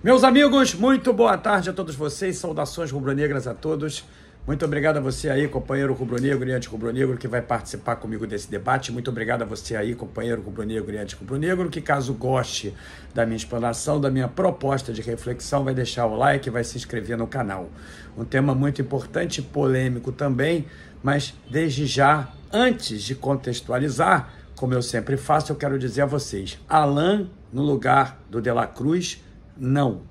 Meus amigos, muito boa tarde a todos vocês, saudações rubro-negras a todos. Muito obrigado a você aí, companheiro rubro-negro e anti-rubro-negro, que vai participar comigo desse debate. Muito obrigado a você aí, companheiro rubro-negro e anti-rubro-negro, que caso goste da minha explanação, da minha proposta de reflexão, vai deixar o like, vai se inscrever no canal. Um tema muito importante, polêmico também, mas desde já, antes de contextualizar, como eu sempre faço, eu quero dizer a vocês, Alain no lugar do La Cruz não.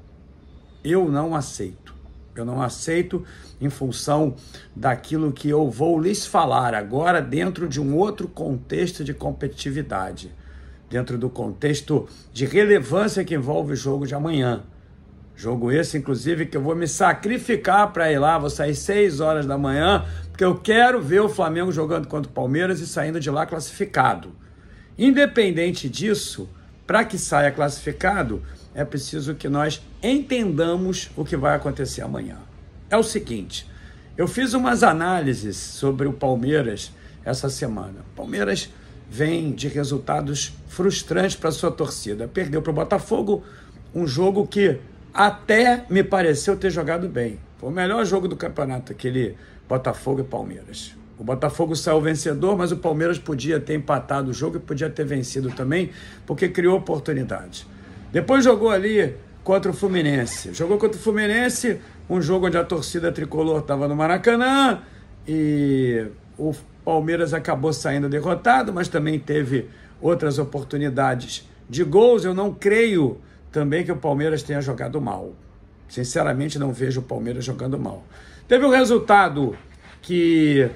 Eu não aceito. Eu não aceito em função daquilo que eu vou lhes falar agora dentro de um outro contexto de competitividade, dentro do contexto de relevância que envolve o jogo de amanhã. Jogo esse, inclusive, que eu vou me sacrificar para ir lá, vou sair 6 horas da manhã, porque eu quero ver o Flamengo jogando contra o Palmeiras e saindo de lá classificado. Independente disso, para que saia classificado, é preciso que nós entendamos o que vai acontecer amanhã. É o seguinte, eu fiz umas análises sobre o Palmeiras essa semana. Palmeiras vem de resultados frustrantes para sua torcida. Perdeu para o Botafogo um jogo que até me pareceu ter jogado bem. Foi o melhor jogo do campeonato, aquele Botafogo e Palmeiras. O Botafogo saiu vencedor, mas o Palmeiras podia ter empatado o jogo e podia ter vencido também, porque criou oportunidades. Depois jogou ali contra o Fluminense. Jogou contra o Fluminense, um jogo onde a torcida tricolor estava no Maracanã e o Palmeiras acabou saindo derrotado, mas também teve outras oportunidades de gols. Eu não creio também que o Palmeiras tenha jogado mal. Sinceramente, não vejo o Palmeiras jogando mal. Teve um resultado que,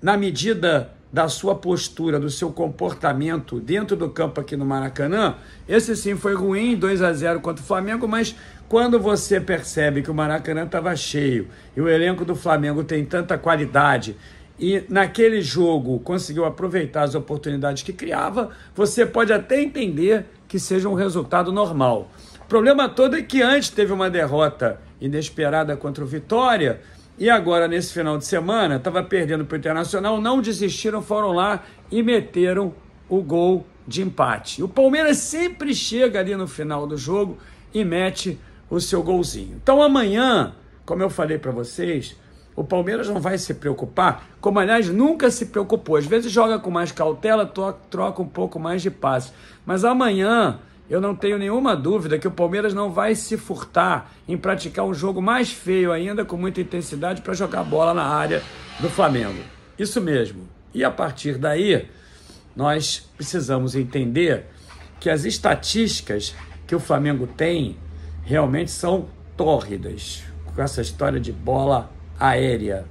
na medida da sua postura, do seu comportamento dentro do campo aqui no Maracanã, esse sim foi ruim, 2 a 0 contra o Flamengo, mas quando você percebe que o Maracanã estava cheio e o elenco do Flamengo tem tanta qualidade e naquele jogo conseguiu aproveitar as oportunidades que criava, você pode até entender que seja um resultado normal. O problema todo é que antes teve uma derrota inesperada contra o Vitória e agora nesse final de semana estava perdendo para o Internacional, não desistiram, foram lá e meteram o gol de empate. O Palmeiras sempre chega ali no final do jogo e mete o seu golzinho. Então amanhã, como eu falei para vocês, o Palmeiras não vai se preocupar, como aliás nunca se preocupou. Às vezes joga com mais cautela, troca um pouco mais de passe. Mas amanhã eu não tenho nenhuma dúvida que o Palmeiras não vai se furtar em praticar um jogo mais feio ainda, com muita intensidade, para jogar bola na área do Flamengo. Isso mesmo. E a partir daí, nós precisamos entender que as estatísticas que o Flamengo tem realmente são tórridas com essa história de bola aérea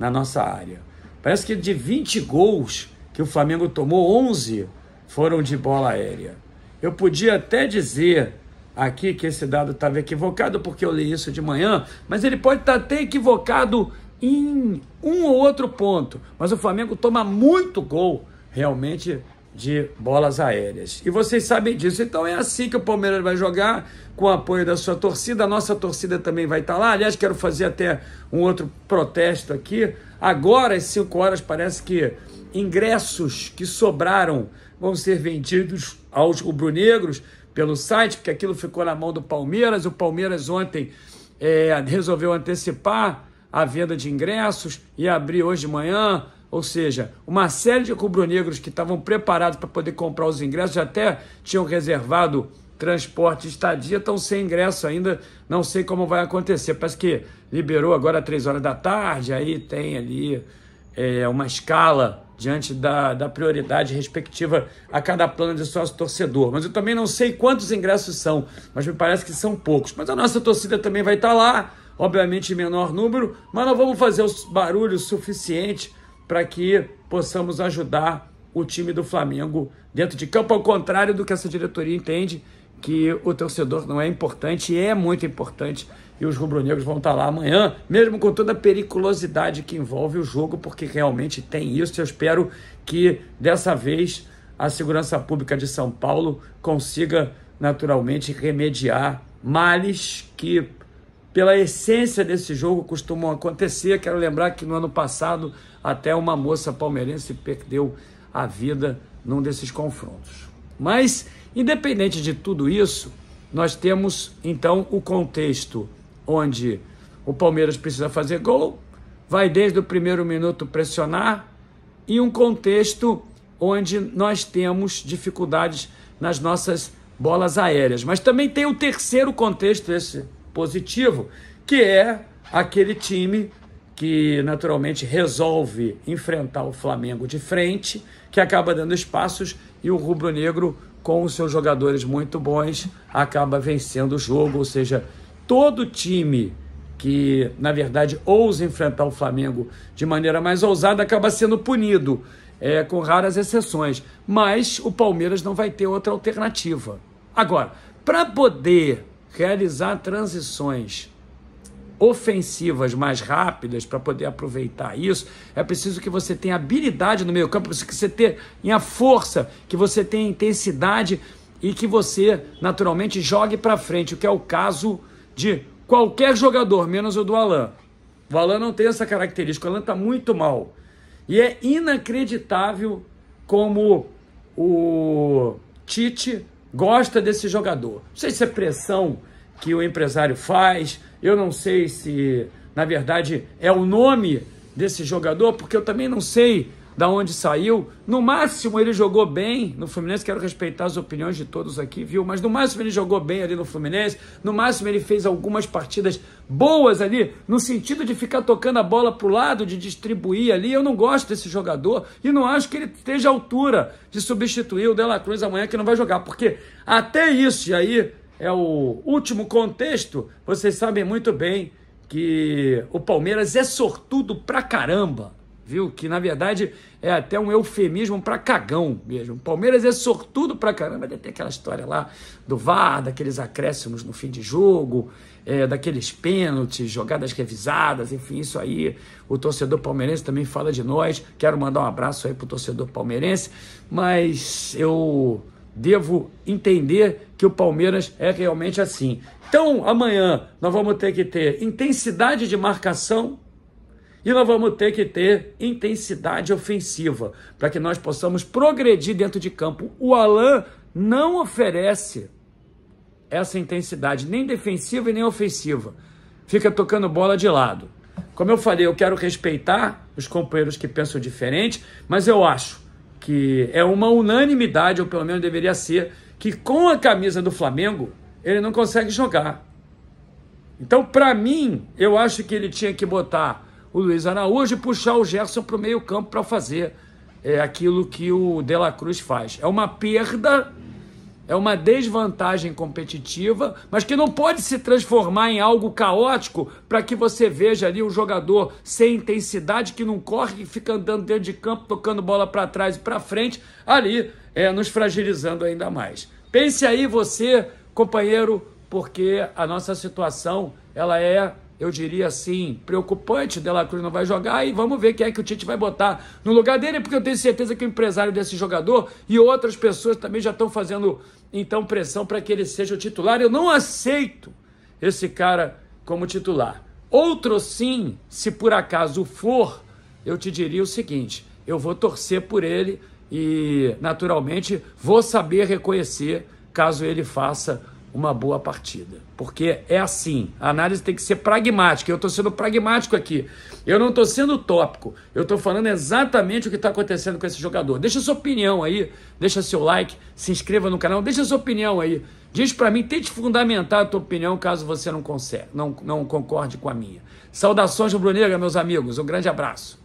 na nossa área. Parece que de 20 gols que o Flamengo tomou, 11 foram de bola aérea. Eu podia até dizer aqui que esse dado estava equivocado porque eu li isso de manhã, mas ele pode estar tá até equivocado em um ou outro ponto. Mas o Flamengo toma muito gol realmente de bolas aéreas. E vocês sabem disso. Então é assim que o Palmeiras vai jogar, com o apoio da sua torcida. A nossa torcida também vai estar lá. Aliás, quero fazer até um outro protesto aqui. Agora, às 5 horas, parece que ingressos que sobraram vão ser vendidos aos rubro-negros pelo site, porque aquilo ficou na mão do Palmeiras. O Palmeiras ontem é, resolveu antecipar a venda de ingressos e abrir hoje de manhã. Ou seja, uma série de rubro-negros que estavam preparados para poder comprar os ingressos, até tinham reservado transporte estadia, estão sem ingresso ainda, não sei como vai acontecer. Parece que liberou agora às três horas da tarde, aí tem ali é, uma escala diante da, da prioridade respectiva a cada plano de sócio torcedor. Mas eu também não sei quantos ingressos são, mas me parece que são poucos. Mas a nossa torcida também vai estar tá lá, obviamente em menor número, mas nós vamos fazer o barulho suficiente para que possamos ajudar o time do Flamengo dentro de campo, ao contrário do que essa diretoria entende que o torcedor não é importante, é muito importante. E os rubro-negros vão estar lá amanhã, mesmo com toda a periculosidade que envolve o jogo, porque realmente tem isso. Eu espero que dessa vez a segurança pública de São Paulo consiga naturalmente remediar males que, pela essência desse jogo, costumam acontecer. Quero lembrar que no ano passado até uma moça palmeirense perdeu a vida num desses confrontos. Mas, independente de tudo isso, nós temos então o contexto onde o Palmeiras precisa fazer gol, vai desde o primeiro minuto pressionar, e um contexto onde nós temos dificuldades nas nossas bolas aéreas. Mas também tem o terceiro contexto, esse positivo, que é aquele time que naturalmente resolve enfrentar o Flamengo de frente, que acaba dando espaços e o rubro-negro, com os seus jogadores muito bons, acaba vencendo o jogo. Ou seja, todo time que, na verdade, ousa enfrentar o Flamengo de maneira mais ousada acaba sendo punido, é, com raras exceções. Mas o Palmeiras não vai ter outra alternativa. Agora, para poder realizar transições ofensivas mais rápidas para poder aproveitar isso, é preciso que você tenha habilidade no meio campo, que você tenha força, que você tenha intensidade e que você naturalmente jogue para frente, o que é o caso de qualquer jogador, menos o do Alan. O Alan não tem essa característica, o Alan está muito mal. E é inacreditável como o Tite gosta desse jogador. Não sei se é pressão que o empresário faz, eu não sei se, na verdade, é o nome desse jogador, porque eu também não sei da onde saiu. No máximo ele jogou bem no Fluminense, quero respeitar as opiniões de todos aqui, viu? Mas no máximo ele jogou bem ali no Fluminense, no máximo ele fez algumas partidas boas ali, no sentido de ficar tocando a bola pro lado, de distribuir ali. Eu não gosto desse jogador e não acho que ele esteja à altura de substituir o Dela Cruz amanhã que não vai jogar, porque até isso e aí é o último contexto, vocês sabem muito bem que o Palmeiras é sortudo pra caramba, viu? Que na verdade é até um eufemismo pra cagão mesmo. O Palmeiras é sortudo pra caramba, tem aquela história lá do VAR, daqueles acréscimos no fim de jogo, é, daqueles pênaltis, jogadas revisadas, enfim, isso aí. O torcedor palmeirense também fala de nós. Quero mandar um abraço aí pro torcedor palmeirense, mas eu devo entender que o Palmeiras é realmente assim. Então, amanhã nós vamos ter que ter intensidade de marcação e nós vamos ter que ter intensidade ofensiva para que nós possamos progredir dentro de campo. O Alain não oferece essa intensidade, nem defensiva e nem ofensiva. Fica tocando bola de lado. Como eu falei, eu quero respeitar os companheiros que pensam diferente, mas eu acho que é uma unanimidade, ou pelo menos deveria ser, que com a camisa do Flamengo ele não consegue jogar. Então, para mim, eu acho que ele tinha que botar o Luiz Araújo e puxar o Gerson para o meio-campo para fazer é, aquilo que o De La Cruz faz. É uma perda é uma desvantagem competitiva, mas que não pode se transformar em algo caótico para que você veja ali um jogador sem intensidade, que não corre e fica andando dentro de campo, tocando bola para trás e para frente, ali é, nos fragilizando ainda mais. Pense aí você, companheiro, porque a nossa situação ela é eu diria assim, preocupante. Dela Cruz não vai jogar e vamos ver quem é que o Tite vai botar no lugar dele, porque eu tenho certeza que o empresário desse jogador e outras pessoas também já estão fazendo então pressão para que ele seja o titular. Eu não aceito esse cara como titular. Outro sim, se por acaso for, eu te diria o seguinte: eu vou torcer por ele e, naturalmente, vou saber reconhecer caso ele faça uma boa partida. Porque é assim, a análise tem que ser pragmática. Eu estou sendo pragmático aqui. Eu não estou sendo tópico. Eu estou falando exatamente o que está acontecendo com esse jogador. Deixa sua opinião aí, deixa seu like, se inscreva no canal, deixa sua opinião aí. Diz para mim, tente fundamentar a tua opinião caso você não, consegue, não, não concorde com a minha. Saudações, Rubro-Negra, meus amigos. Um grande abraço.